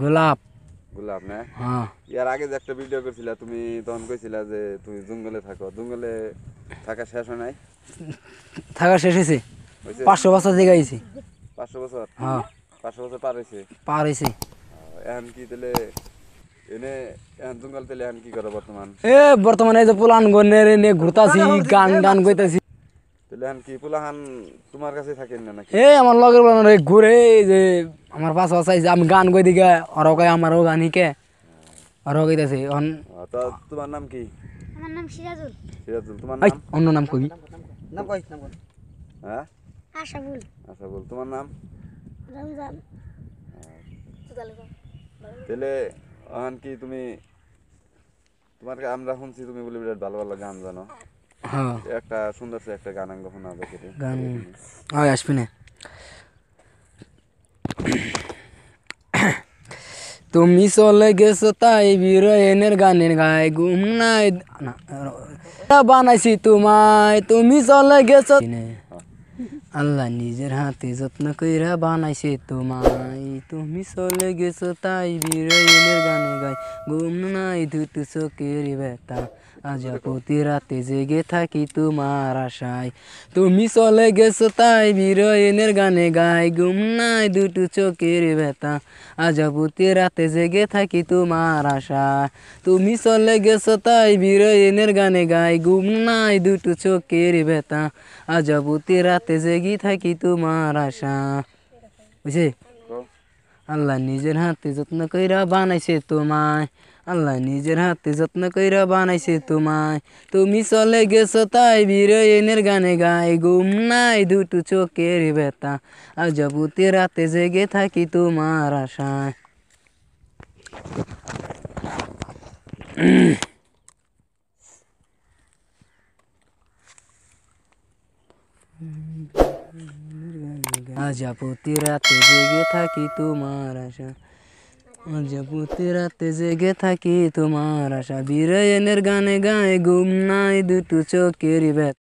গোলাপ গোলাপ না হ্যাঁ ইয়ার আগে যে একটা ভিডিও করছিলা তুমি তখন কইছিলা যে তুমি জঙ্গলে থাকো জঙ্গলে থাকা শেষ হয় নাই থাকা শেষ হয়েছে পাঁচশো বছর দিকে আইছি পাঁচশো বছর হ্যাঁ পাঁচশো বছর পার হয়েছে পার হয়েছে এখন কি তাহলে এনে এখন জঙ্গল তাহলে এখন কি করো বর্তমান এ বর্তমানে যে পোলান গনের এনে ঘুরতাছি গান গান কইতাছি তাহলে এখন কি পোলাহান তোমার কাছে থাকেন না নাকি এ আমার লগের ঘুরে যে আমার পাশে অসাই আমি গান গাই দিকে ওরাও কয় আমারও গান হিকে ওরাও কইতেছে অন তো তোমার নাম কি আমার নাম সিরাজুল সিরাজুল তোমার নাম অন্য নাম কই নাম কই নাম কই হ্যাঁ আশাবুল আশাবুল তোমার নাম রমজান তাহলে এখন কি তুমি তোমার আমরা শুনছি তুমি বলে বিরাট ভালো ভালো গান জানো হ্যাঁ। একটা সুন্দর একটা গান আঙ্গ শোনা গান হয় আসবি না सोले गेस ताई बिर एनर गानेर गाई घुमना बनाइसि तुमा तुई सोले गेस আল্লাহ নিজের হাতে যত্ন কইরা বানাইছে তোমায় তুমি চলে গেছো তাই বিরয়ের গানে গাই ঘুম নাই দুটু চোখের বেতা আজ প্রতি রাতে জেগে থাকি তোমার আশায় তুমি চলে গেছো তাই বিরয়ের গানে গাই ঘুম নাই দুটো চোখের বেতা আজ প্রতি রাতে জেগে থাকি তোমার আশায় তুমি চলে গেছো তাই বিরয়ের গানে গাই ঘুম নাই দুটো চোখের বেতা আজ প্রতি রাতে জেগে লাগি থাকি তোমার আশা বুঝছে আল্লাহ নিজের হাতে যত্ন কইরা বানাইছে তোমায় আল্লাহ নিজের হাতে যত্ন কইরা বানাইছে তোমায় তুমি চলে গেছো তাই বিরয়েনের গানে গাই গুম নাই দুটো চোখের আর যাবতে রাতে জেগে থাকি তোমার আশায় আজাপতি রাতে জেগে থাকি তোমার আশা প্রতি রাতে জেগে থাকি তোমার আশা এনের গানে গায়ে ঘুম নাই দুটো চোখের ব্যথা